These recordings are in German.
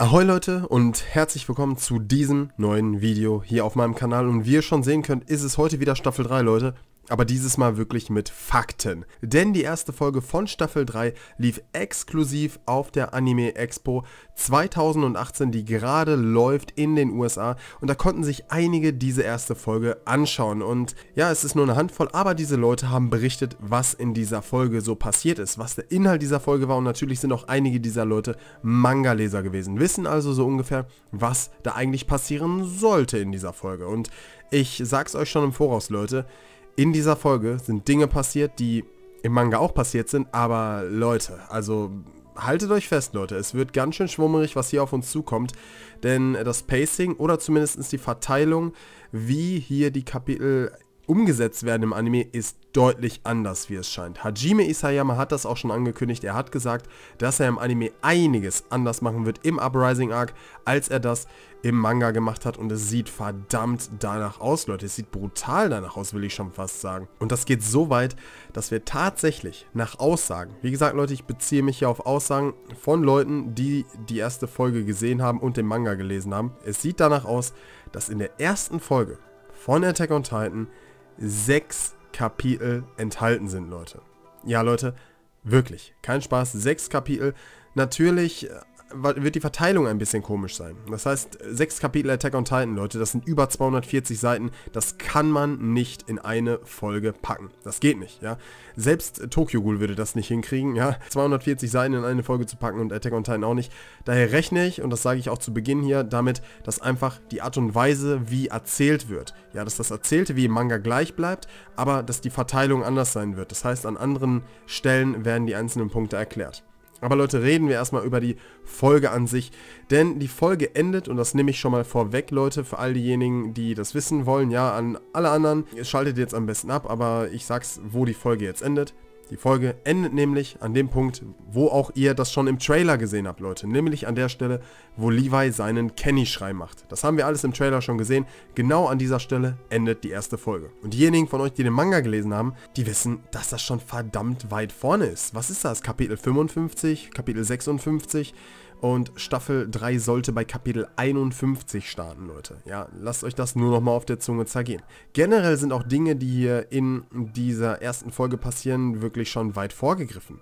Ahoi Leute und herzlich willkommen zu diesem neuen Video hier auf meinem Kanal und wie ihr schon sehen könnt, ist es heute wieder Staffel 3 Leute aber dieses Mal wirklich mit Fakten. Denn die erste Folge von Staffel 3 lief exklusiv auf der Anime Expo 2018, die gerade läuft in den USA. Und da konnten sich einige diese erste Folge anschauen. Und ja, es ist nur eine Handvoll, aber diese Leute haben berichtet, was in dieser Folge so passiert ist, was der Inhalt dieser Folge war. Und natürlich sind auch einige dieser Leute Manga-Leser gewesen, wissen also so ungefähr, was da eigentlich passieren sollte in dieser Folge. Und ich sag's euch schon im Voraus, Leute in dieser Folge sind Dinge passiert, die im Manga auch passiert sind, aber Leute, also haltet euch fest, Leute, es wird ganz schön schwummerig, was hier auf uns zukommt, denn das Pacing oder zumindest die Verteilung, wie hier die Kapitel umgesetzt werden im Anime, ist deutlich anders, wie es scheint. Hajime Isayama hat das auch schon angekündigt. Er hat gesagt, dass er im Anime einiges anders machen wird im Uprising Arc, als er das im Manga gemacht hat. Und es sieht verdammt danach aus, Leute. Es sieht brutal danach aus, will ich schon fast sagen. Und das geht so weit, dass wir tatsächlich nach Aussagen, wie gesagt, Leute, ich beziehe mich hier auf Aussagen von Leuten, die die erste Folge gesehen haben und den Manga gelesen haben. Es sieht danach aus, dass in der ersten Folge von Attack on Titan sechs Kapitel enthalten sind, Leute. Ja, Leute, wirklich, kein Spaß, sechs Kapitel. Natürlich äh, wird die Verteilung ein bisschen komisch sein. Das heißt, sechs Kapitel Attack on Titan, Leute, das sind über 240 Seiten. Das kann man nicht in eine Folge packen. Das geht nicht, ja. Selbst Tokyo Ghoul würde das nicht hinkriegen, ja. 240 Seiten in eine Folge zu packen und Attack on Titan auch nicht. Daher rechne ich, und das sage ich auch zu Beginn hier, damit, dass einfach die Art und Weise, wie erzählt wird, ja, dass das Erzählte wie im Manga gleich bleibt, aber dass die Verteilung anders sein wird. Das heißt, an anderen Stellen werden die einzelnen Punkte erklärt. Aber Leute, reden wir erstmal über die Folge an sich. Denn die Folge endet, und das nehme ich schon mal vorweg, Leute, für all diejenigen, die das wissen wollen, ja, an alle anderen. Ihr schaltet jetzt am besten ab, aber ich sag's, wo die Folge jetzt endet. Die Folge endet nämlich an dem Punkt, wo auch ihr das schon im Trailer gesehen habt, Leute. Nämlich an der Stelle, wo Levi seinen Kenny-Schrei macht. Das haben wir alles im Trailer schon gesehen. Genau an dieser Stelle endet die erste Folge. Und diejenigen von euch, die den Manga gelesen haben, die wissen, dass das schon verdammt weit vorne ist. Was ist das? Kapitel 55? Kapitel 56? Und Staffel 3 sollte bei Kapitel 51 starten, Leute. Ja, lasst euch das nur nochmal auf der Zunge zergehen. Generell sind auch Dinge, die hier in dieser ersten Folge passieren, wirklich schon weit vorgegriffen.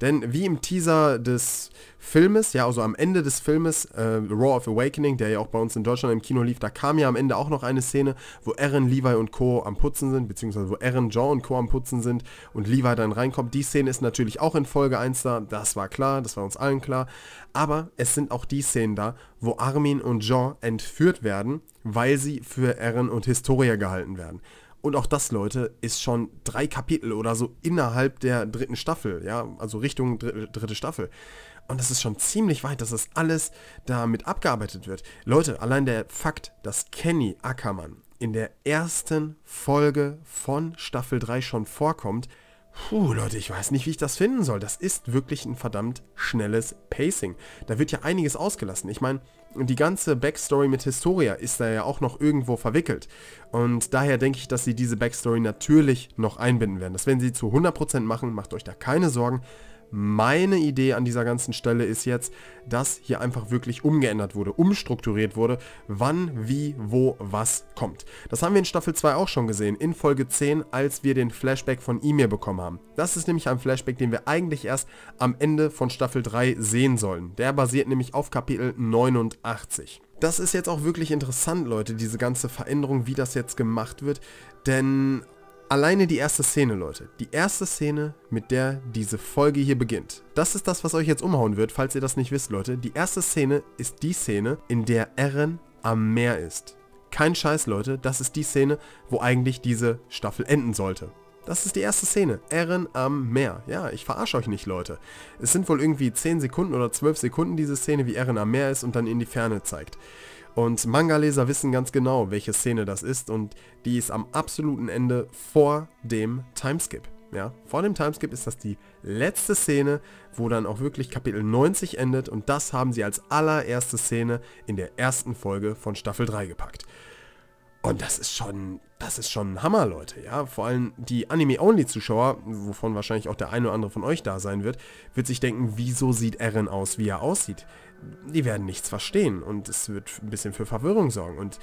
Denn wie im Teaser des Filmes, ja, also am Ende des Filmes, äh, Raw of Awakening, der ja auch bei uns in Deutschland im Kino lief, da kam ja am Ende auch noch eine Szene, wo Aaron, Levi und Co. am Putzen sind, beziehungsweise wo Aaron, John und Co. am Putzen sind und Levi dann reinkommt. Die Szene ist natürlich auch in Folge 1 da, das war klar, das war uns allen klar. Aber es sind auch die Szenen da, wo Armin und Jean entführt werden, weil sie für Erin und Historia gehalten werden. Und auch das, Leute, ist schon drei Kapitel oder so innerhalb der dritten Staffel, ja, also Richtung dr dritte Staffel. Und das ist schon ziemlich weit, dass das alles damit abgearbeitet wird. Leute, allein der Fakt, dass Kenny Ackermann in der ersten Folge von Staffel 3 schon vorkommt, Puh, Leute, ich weiß nicht, wie ich das finden soll. Das ist wirklich ein verdammt schnelles Pacing. Da wird ja einiges ausgelassen. Ich meine, die ganze Backstory mit Historia ist da ja auch noch irgendwo verwickelt. Und daher denke ich, dass sie diese Backstory natürlich noch einbinden werden. Das werden sie zu 100% machen, macht euch da keine Sorgen. Meine Idee an dieser ganzen Stelle ist jetzt, dass hier einfach wirklich umgeändert wurde, umstrukturiert wurde, wann, wie, wo, was kommt. Das haben wir in Staffel 2 auch schon gesehen, in Folge 10, als wir den Flashback von Emir bekommen haben. Das ist nämlich ein Flashback, den wir eigentlich erst am Ende von Staffel 3 sehen sollen. Der basiert nämlich auf Kapitel 89. Das ist jetzt auch wirklich interessant, Leute, diese ganze Veränderung, wie das jetzt gemacht wird, denn Alleine die erste Szene, Leute. Die erste Szene, mit der diese Folge hier beginnt. Das ist das, was euch jetzt umhauen wird, falls ihr das nicht wisst, Leute. Die erste Szene ist die Szene, in der Eren am Meer ist. Kein Scheiß, Leute, das ist die Szene, wo eigentlich diese Staffel enden sollte. Das ist die erste Szene. Eren am Meer. Ja, ich verarsche euch nicht, Leute. Es sind wohl irgendwie 10 Sekunden oder 12 Sekunden diese Szene, wie Eren am Meer ist und dann in die Ferne zeigt. Und Manga-Leser wissen ganz genau, welche Szene das ist und die ist am absoluten Ende vor dem Timeskip. Ja, vor dem Timeskip ist das die letzte Szene, wo dann auch wirklich Kapitel 90 endet und das haben sie als allererste Szene in der ersten Folge von Staffel 3 gepackt. Und das ist schon, das ist schon ein Hammer, Leute, ja. Vor allem die Anime-Only-Zuschauer, wovon wahrscheinlich auch der eine oder andere von euch da sein wird, wird sich denken, wieso sieht Eren aus, wie er aussieht? die werden nichts verstehen und es wird ein bisschen für Verwirrung sorgen. Und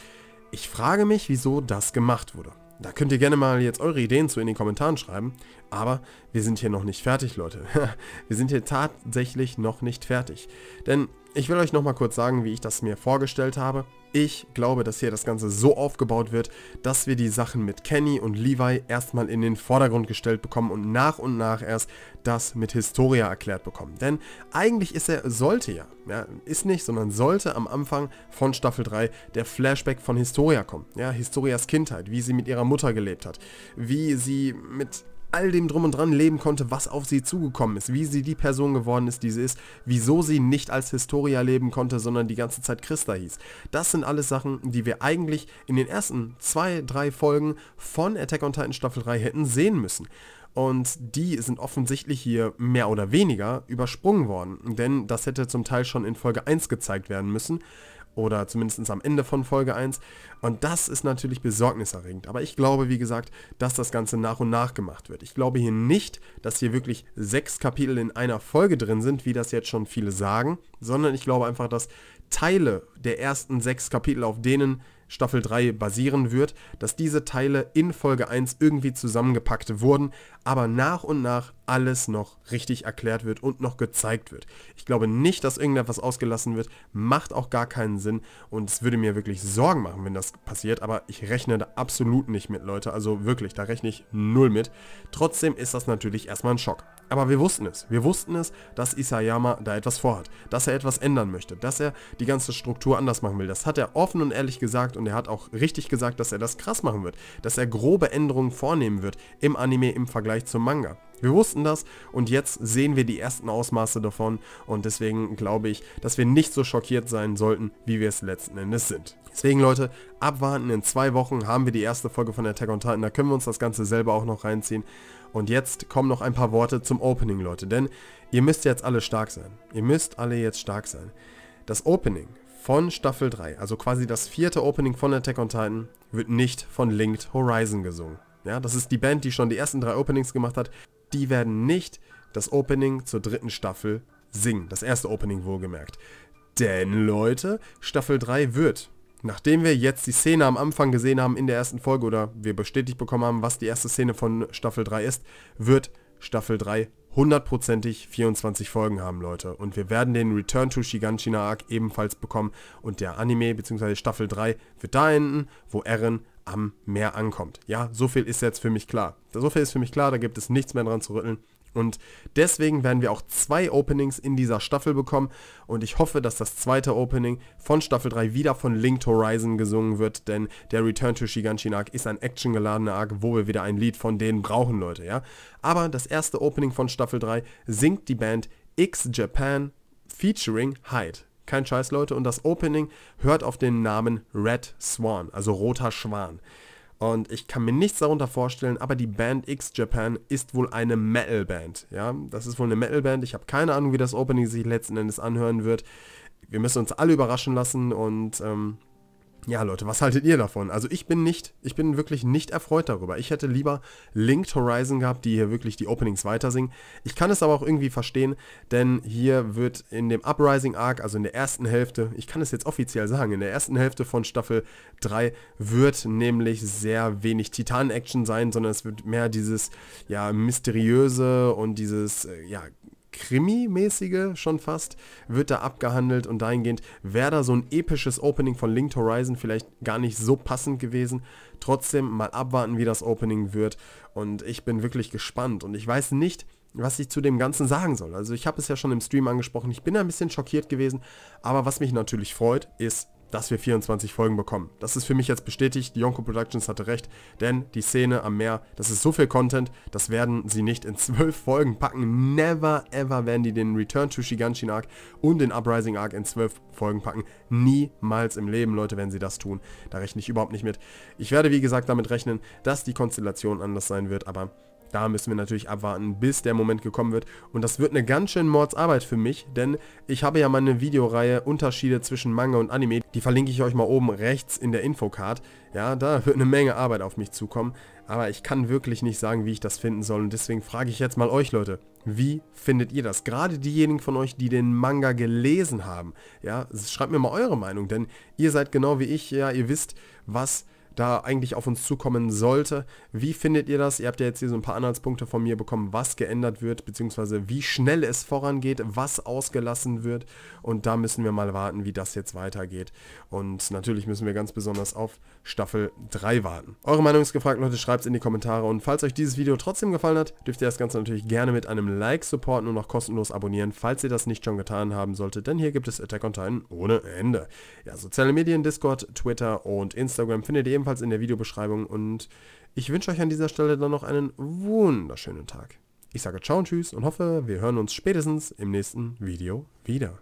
ich frage mich, wieso das gemacht wurde. Da könnt ihr gerne mal jetzt eure Ideen zu in den Kommentaren schreiben. Aber wir sind hier noch nicht fertig, Leute. wir sind hier tatsächlich noch nicht fertig. Denn ich will euch nochmal kurz sagen, wie ich das mir vorgestellt habe. Ich glaube, dass hier das Ganze so aufgebaut wird, dass wir die Sachen mit Kenny und Levi erstmal in den Vordergrund gestellt bekommen und nach und nach erst das mit Historia erklärt bekommen. Denn eigentlich ist er, sollte ja, ja ist nicht, sondern sollte am Anfang von Staffel 3 der Flashback von Historia kommen. Ja, Historias Kindheit, wie sie mit ihrer Mutter gelebt hat, wie sie mit all dem drum und dran leben konnte, was auf sie zugekommen ist, wie sie die Person geworden ist, die sie ist, wieso sie nicht als Historia leben konnte, sondern die ganze Zeit Christa hieß. Das sind alles Sachen, die wir eigentlich in den ersten zwei, drei Folgen von Attack on Titan Staffel 3 hätten sehen müssen. Und die sind offensichtlich hier mehr oder weniger übersprungen worden, denn das hätte zum Teil schon in Folge 1 gezeigt werden müssen oder zumindest am Ende von Folge 1. Und das ist natürlich besorgniserregend. Aber ich glaube, wie gesagt, dass das Ganze nach und nach gemacht wird. Ich glaube hier nicht, dass hier wirklich sechs Kapitel in einer Folge drin sind, wie das jetzt schon viele sagen, sondern ich glaube einfach, dass Teile der ersten sechs Kapitel, auf denen Staffel 3 basieren wird, dass diese Teile in Folge 1 irgendwie zusammengepackt wurden, aber nach und nach alles noch richtig erklärt wird und noch gezeigt wird. Ich glaube nicht, dass irgendetwas ausgelassen wird, macht auch gar keinen Sinn und es würde mir wirklich Sorgen machen, wenn das passiert, aber ich rechne da absolut nicht mit, Leute, also wirklich, da rechne ich null mit. Trotzdem ist das natürlich erstmal ein Schock. Aber wir wussten es. Wir wussten es, dass Isayama da etwas vorhat. Dass er etwas ändern möchte. Dass er die ganze Struktur anders machen will. Das hat er offen und ehrlich gesagt und er hat auch richtig gesagt, dass er das krass machen wird. Dass er grobe Änderungen vornehmen wird im Anime im Vergleich zum Manga. Wir wussten das und jetzt sehen wir die ersten Ausmaße davon und deswegen glaube ich, dass wir nicht so schockiert sein sollten, wie wir es letzten Endes sind. Deswegen Leute, abwarten, in zwei Wochen haben wir die erste Folge von Attack on Titan, da können wir uns das Ganze selber auch noch reinziehen. Und jetzt kommen noch ein paar Worte zum Opening, Leute, denn ihr müsst jetzt alle stark sein. Ihr müsst alle jetzt stark sein. Das Opening von Staffel 3, also quasi das vierte Opening von Attack on Titan, wird nicht von Linked Horizon gesungen. Ja, das ist die Band, die schon die ersten drei Openings gemacht hat die werden nicht das Opening zur dritten Staffel singen. Das erste Opening wohlgemerkt. Denn Leute, Staffel 3 wird, nachdem wir jetzt die Szene am Anfang gesehen haben in der ersten Folge oder wir bestätigt bekommen haben, was die erste Szene von Staffel 3 ist, wird Staffel 3 hundertprozentig 24 Folgen haben, Leute. Und wir werden den Return to Shiganshina Arc ebenfalls bekommen und der Anime bzw. Staffel 3 wird da enden, wo Eren am Meer ankommt. Ja, so viel ist jetzt für mich klar. So viel ist für mich klar, da gibt es nichts mehr dran zu rütteln. Und deswegen werden wir auch zwei Openings in dieser Staffel bekommen. Und ich hoffe, dass das zweite Opening von Staffel 3 wieder von Linked Horizon gesungen wird. Denn der Return to Shiganshin Arc ist ein actiongeladener Arc, wo wir wieder ein Lied von denen brauchen, Leute. Ja? Aber das erste Opening von Staffel 3 singt die Band X Japan featuring Hyde. Kein Scheiß, Leute. Und das Opening hört auf den Namen Red Swan, also roter Schwan. Und ich kann mir nichts darunter vorstellen, aber die Band X Japan ist wohl eine Metal-Band. Ja, das ist wohl eine Metal-Band. Ich habe keine Ahnung, wie das Opening sich letzten Endes anhören wird. Wir müssen uns alle überraschen lassen und ähm, ja, Leute, was haltet ihr davon? Also ich bin nicht, ich bin wirklich nicht erfreut darüber. Ich hätte lieber Linked Horizon gehabt, die hier wirklich die Openings weitersingen. Ich kann es aber auch irgendwie verstehen, denn hier wird in dem Uprising Arc, also in der ersten Hälfte, ich kann es jetzt offiziell sagen, in der ersten Hälfte von Staffel 3 wird nämlich sehr wenig Titan-Action sein, sondern es wird mehr dieses ja mysteriöse und dieses äh, ja Krimi-mäßige schon fast, wird da abgehandelt und dahingehend wäre da so ein episches Opening von Linked Horizon vielleicht gar nicht so passend gewesen. Trotzdem mal abwarten, wie das Opening wird und ich bin wirklich gespannt und ich weiß nicht, was ich zu dem Ganzen sagen soll. Also ich habe es ja schon im Stream angesprochen, ich bin ein bisschen schockiert gewesen, aber was mich natürlich freut, ist, dass wir 24 Folgen bekommen. Das ist für mich jetzt bestätigt, Yonko Productions hatte recht, denn die Szene am Meer, das ist so viel Content, das werden sie nicht in 12 Folgen packen. Never ever werden die den Return to Shiganshin Arc und den Uprising Arc in 12 Folgen packen. Niemals im Leben, Leute, werden sie das tun. Da rechne ich überhaupt nicht mit. Ich werde, wie gesagt, damit rechnen, dass die Konstellation anders sein wird, aber da müssen wir natürlich abwarten, bis der Moment gekommen wird. Und das wird eine ganz schön Mordsarbeit für mich, denn ich habe ja mal eine Videoreihe Unterschiede zwischen Manga und Anime. Die verlinke ich euch mal oben rechts in der Infocard. Ja, da wird eine Menge Arbeit auf mich zukommen. Aber ich kann wirklich nicht sagen, wie ich das finden soll. Und deswegen frage ich jetzt mal euch, Leute. Wie findet ihr das? Gerade diejenigen von euch, die den Manga gelesen haben. Ja, schreibt mir mal eure Meinung, denn ihr seid genau wie ich. Ja, ihr wisst, was da eigentlich auf uns zukommen sollte. Wie findet ihr das? Ihr habt ja jetzt hier so ein paar Anhaltspunkte von mir bekommen, was geändert wird, beziehungsweise wie schnell es vorangeht, was ausgelassen wird. Und da müssen wir mal warten, wie das jetzt weitergeht. Und natürlich müssen wir ganz besonders auf Staffel 3 warten. Eure Meinung ist gefragt, Leute, schreibt es in die Kommentare. Und falls euch dieses Video trotzdem gefallen hat, dürft ihr das Ganze natürlich gerne mit einem Like supporten und auch kostenlos abonnieren, falls ihr das nicht schon getan haben solltet. Denn hier gibt es Attack on Titan ohne Ende. Ja, soziale Medien, Discord, Twitter und Instagram findet ihr ebenfalls ebenfalls in der Videobeschreibung. Und ich wünsche euch an dieser Stelle dann noch einen wunderschönen Tag. Ich sage ciao und tschüss und hoffe, wir hören uns spätestens im nächsten Video wieder.